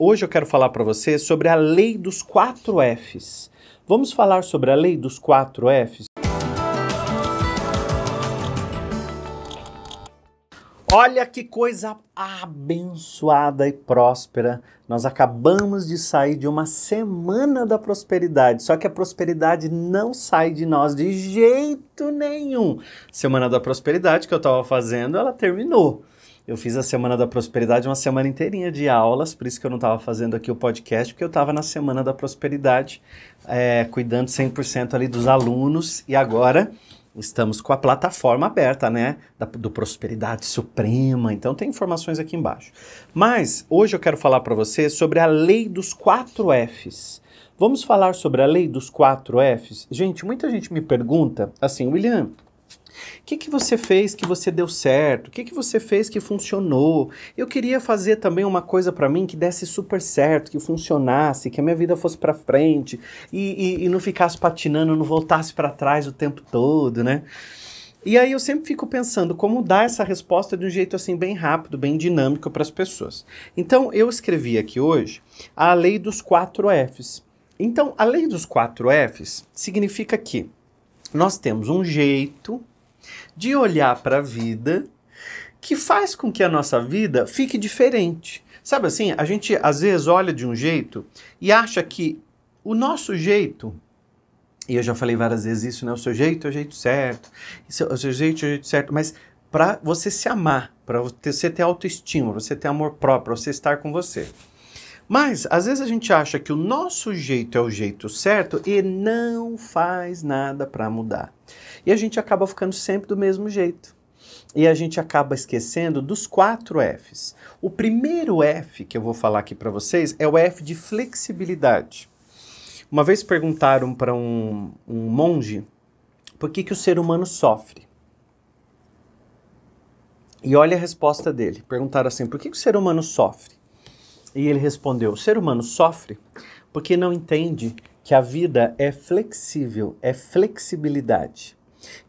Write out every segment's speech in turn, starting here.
Hoje eu quero falar para você sobre a lei dos 4 Fs. Vamos falar sobre a lei dos 4 Fs? Olha que coisa abençoada e próspera. Nós acabamos de sair de uma semana da prosperidade, só que a prosperidade não sai de nós de jeito nenhum. Semana da prosperidade que eu estava fazendo, ela terminou. Eu fiz a Semana da Prosperidade uma semana inteirinha de aulas, por isso que eu não estava fazendo aqui o podcast, porque eu estava na Semana da Prosperidade, é, cuidando 100% ali dos alunos, e agora estamos com a plataforma aberta, né? Da, do Prosperidade Suprema. Então tem informações aqui embaixo. Mas hoje eu quero falar para você sobre a lei dos quatro Fs. Vamos falar sobre a lei dos quatro Fs? Gente, muita gente me pergunta assim, William, o que, que você fez que você deu certo? O que, que você fez que funcionou? Eu queria fazer também uma coisa para mim que desse super certo, que funcionasse, que a minha vida fosse para frente e, e, e não ficasse patinando, não voltasse para trás o tempo todo, né? E aí eu sempre fico pensando como dar essa resposta de um jeito assim bem rápido, bem dinâmico para as pessoas. Então eu escrevi aqui hoje a lei dos quatro Fs. Então a lei dos quatro Fs significa que nós temos um jeito, de olhar para a vida que faz com que a nossa vida fique diferente. Sabe assim, a gente às vezes olha de um jeito e acha que o nosso jeito, e eu já falei várias vezes isso, né? O seu jeito é o jeito certo, o seu jeito é o jeito certo, mas para você se amar, para você ter autoestima, você ter amor próprio, você estar com você. Mas às vezes a gente acha que o nosso jeito é o jeito certo e não faz nada para mudar. E a gente acaba ficando sempre do mesmo jeito. E a gente acaba esquecendo dos quatro Fs. O primeiro F que eu vou falar aqui para vocês é o F de flexibilidade. Uma vez perguntaram para um, um, monge por que, que o ser humano sofre. E olha a resposta dele. Perguntaram assim: por que, que o ser humano sofre? E ele respondeu: O ser humano sofre porque não entende que a vida é flexível, é flexibilidade.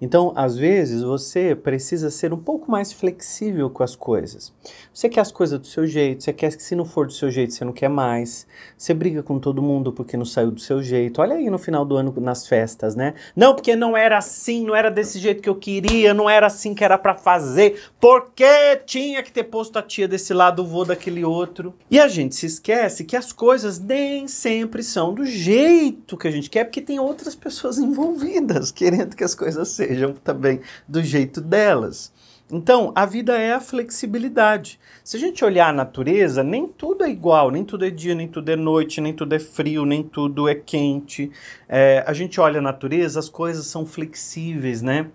Então, às vezes, você precisa ser um pouco mais flexível com as coisas. Você quer as coisas do seu jeito, você quer que se não for do seu jeito, você não quer mais. Você briga com todo mundo porque não saiu do seu jeito. Olha aí no final do ano nas festas, né? Não, porque não era assim, não era desse jeito que eu queria, não era assim que era para fazer. Porque tinha que ter posto a tia desse lado, o vô daquele outro. E a gente se esquece que as coisas nem sempre são do jeito que a gente quer, porque tem outras pessoas envolvidas querendo que as coisas sejam também do jeito delas. Então, a vida é a flexibilidade. Se a gente olhar a natureza, nem tudo é igual, nem tudo é dia, nem tudo é noite, nem tudo é frio, nem tudo é quente. É, a gente olha a natureza, as coisas são flexíveis, né?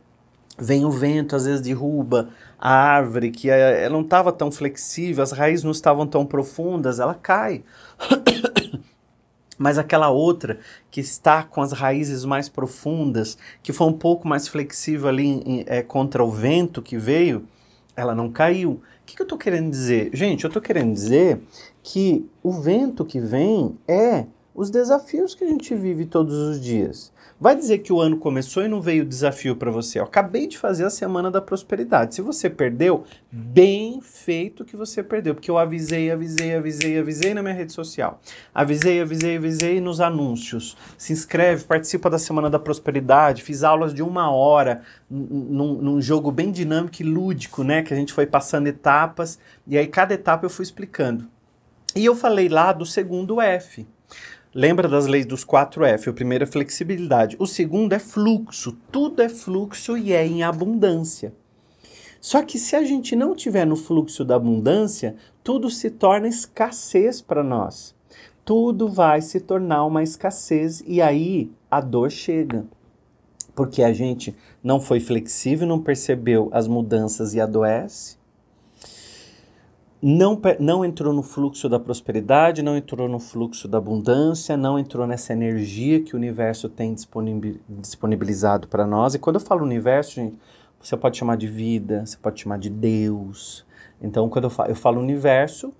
Vem o vento, às vezes derruba a árvore, que é, ela não estava tão flexível, as raízes não estavam tão profundas, ela cai. mas aquela outra que está com as raízes mais profundas, que foi um pouco mais flexível ali em, é, contra o vento que veio, ela não caiu. O que, que eu estou querendo dizer? Gente, eu estou querendo dizer que o vento que vem é os desafios que a gente vive todos os dias. Vai dizer que o ano começou e não veio desafio para você. Eu acabei de fazer a semana da prosperidade. Se você perdeu, bem feito que você perdeu, porque eu avisei, avisei, avisei, avisei na minha rede social. Avisei, avisei, avisei nos anúncios. Se inscreve, participa da semana da prosperidade. Fiz aulas de uma hora num, num jogo bem dinâmico e lúdico, né? Que a gente foi passando etapas e aí cada etapa eu fui explicando. E eu falei lá do segundo F. Lembra das leis dos 4F? O primeiro é flexibilidade, o segundo é fluxo. Tudo é fluxo e é em abundância. Só que se a gente não tiver no fluxo da abundância, tudo se torna escassez para nós. Tudo vai se tornar uma escassez e aí a dor chega. Porque a gente não foi flexível, não percebeu as mudanças e adoece não, não entrou no fluxo da prosperidade, não entrou no fluxo da abundância, não entrou nessa energia que o universo tem disponibilizado para nós. E quando eu falo universo, gente, você pode chamar de vida, você pode chamar de Deus. Então, quando eu falo, eu falo universo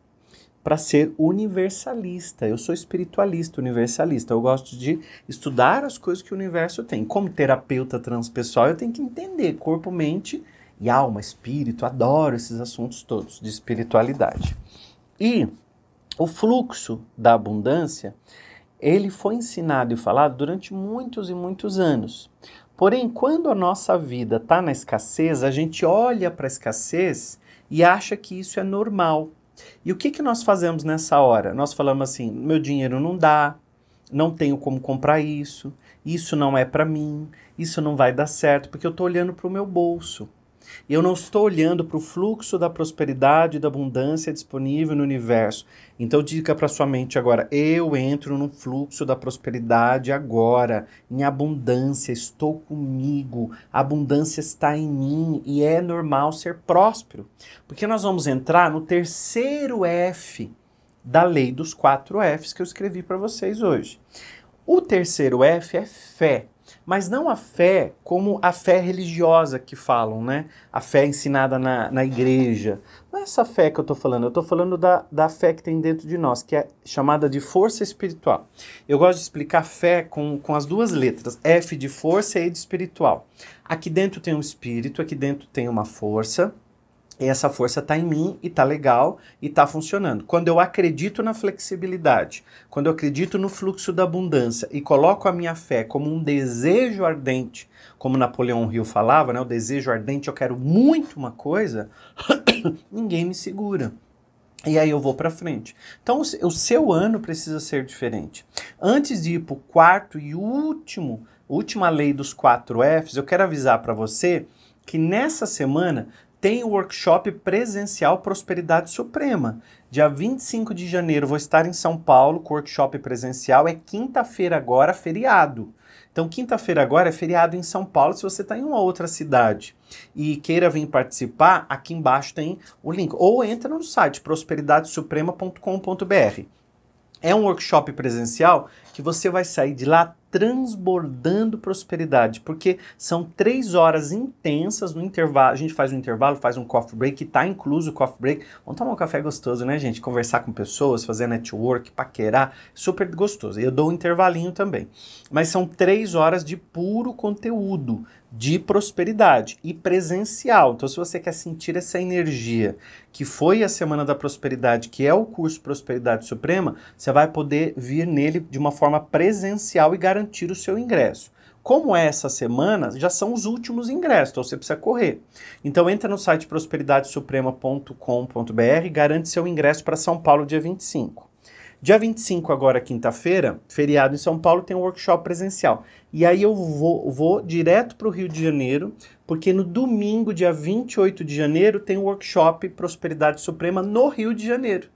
para ser universalista, eu sou espiritualista, universalista. Eu gosto de estudar as coisas que o universo tem. Como terapeuta transpessoal, eu tenho que entender corpo, mente e alma, espírito, adoro esses assuntos todos de espiritualidade. E o fluxo da abundância, ele foi ensinado e falado durante muitos e muitos anos. Porém, quando a nossa vida está na escassez, a gente olha para a escassez e acha que isso é normal. E o que, que nós fazemos nessa hora? Nós falamos assim: meu dinheiro não dá, não tenho como comprar isso, isso não é para mim, isso não vai dar certo, porque eu estou olhando para o meu bolso. Eu não estou olhando para o fluxo da prosperidade e da abundância disponível no universo. Então diga para sua mente agora: eu entro no fluxo da prosperidade agora, em abundância, estou comigo, a abundância está em mim e é normal ser próspero. Porque nós vamos entrar no terceiro F da lei dos quatro Fs que eu escrevi para vocês hoje. O terceiro F é fé mas não a fé como a fé religiosa que falam, né? A fé ensinada na, na igreja. Não é essa fé que eu estou falando, eu estou falando da, da fé que tem dentro de nós, que é chamada de força espiritual. Eu gosto de explicar fé com, com as duas letras, F de força e de espiritual. Aqui dentro tem um espírito, aqui dentro tem uma força, e essa força está em mim e está legal e está funcionando. Quando eu acredito na flexibilidade, quando eu acredito no fluxo da abundância e coloco a minha fé como um desejo ardente, como Napoleão Hill falava, né, o desejo ardente, eu quero muito uma coisa, ninguém me segura. E aí eu vou para frente. Então o seu ano precisa ser diferente. Antes de ir para o quarto e último, última lei dos quatro Fs, eu quero avisar para você que nessa semana tem o workshop presencial Prosperidade Suprema. Dia 25 de janeiro vou estar em São Paulo com o workshop presencial. É quinta-feira agora, feriado. Então, quinta-feira agora é feriado em São Paulo, se você está em uma outra cidade e queira vir participar, aqui embaixo tem o link. Ou entra no site prosperidadesuprema.com.br. É um workshop presencial que você vai sair de lá transbordando prosperidade, porque são três horas intensas no intervalo. A gente faz um intervalo, faz um coffee break, está incluso o coffee break. Vamos tomar um café gostoso, né, gente? Conversar com pessoas, fazer network, paquerar, super gostoso. Eu dou um intervalinho também. Mas são três horas de puro conteúdo de prosperidade e presencial. Então, se você quer sentir essa energia que foi a Semana da Prosperidade, que é o curso Prosperidade Suprema, você vai poder vir nele de uma forma presencial e garantida garantir o seu ingresso. Como é essa semana, já são os últimos ingressos, então você precisa correr. Então entra no site prosperidadesuprema.com.br, garante seu ingresso para São Paulo dia 25. Dia 25, agora quinta-feira, feriado em São Paulo, tem um workshop presencial. E aí eu vou, vou direto para o Rio de Janeiro, porque no domingo, dia 28 de janeiro, tem um workshop Prosperidade Suprema no Rio de Janeiro.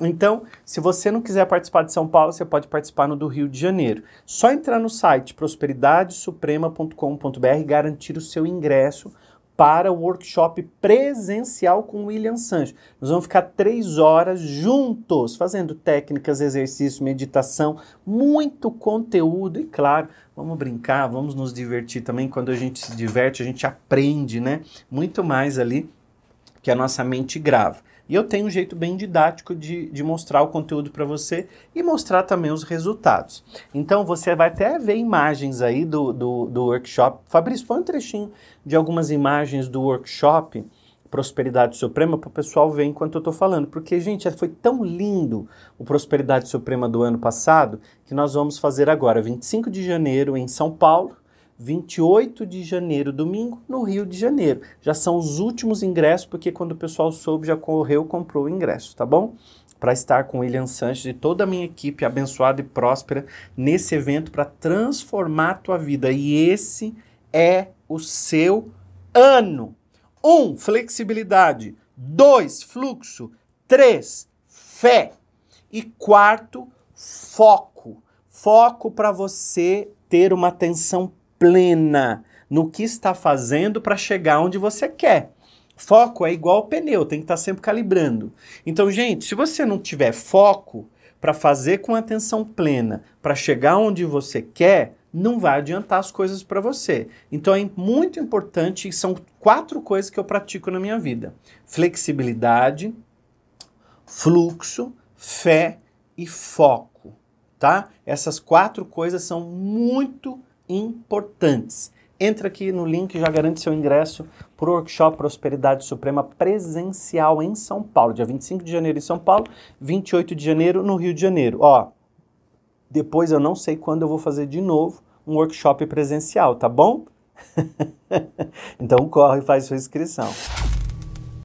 Então, se você não quiser participar de São Paulo, você pode participar no do Rio de Janeiro. Só entrar no site prosperidadesuprema.com.br e garantir o seu ingresso para o workshop presencial com o William Sancho. Nós vamos ficar três horas juntos, fazendo técnicas, exercícios, meditação, muito conteúdo e, claro, vamos brincar, vamos nos divertir também. Quando a gente se diverte, a gente aprende, né? Muito mais ali que a nossa mente grava. E eu tenho um jeito bem didático de, de mostrar o conteúdo para você e mostrar também os resultados. Então você vai até ver imagens aí do, do, do workshop. Fabrício, põe um trechinho de algumas imagens do workshop Prosperidade Suprema para o pessoal ver enquanto eu estou falando. Porque, gente, é, foi tão lindo o Prosperidade Suprema do ano passado que nós vamos fazer agora, 25 de janeiro, em São Paulo 28 de janeiro, domingo, no Rio de Janeiro. Já são os últimos ingressos, porque quando o pessoal soube, já correu, comprou o ingresso, tá bom? Para estar com o William Sanches e toda a minha equipe abençoada e próspera nesse evento para transformar a tua vida. E esse é o seu ano. Um, flexibilidade. dois Fluxo. três Fé. E quarto, foco. Foco para você ter uma atenção plena no que está fazendo para chegar onde você quer. Foco é igual ao pneu, tem que estar tá sempre calibrando. Então, gente, se você não tiver foco para fazer com atenção plena, para chegar onde você quer, não vai adiantar as coisas para você. Então é muito importante, são quatro coisas que eu pratico na minha vida: flexibilidade, fluxo, fé e foco, tá? Essas quatro coisas são muito importantes. Entra aqui no link e já garante seu ingresso para o workshop Prosperidade Suprema presencial em São Paulo, dia 25 de janeiro em São Paulo, 28 de janeiro no Rio de Janeiro. Ó, depois eu não sei quando eu vou fazer de novo um workshop presencial, tá bom? então corre e faz sua inscrição.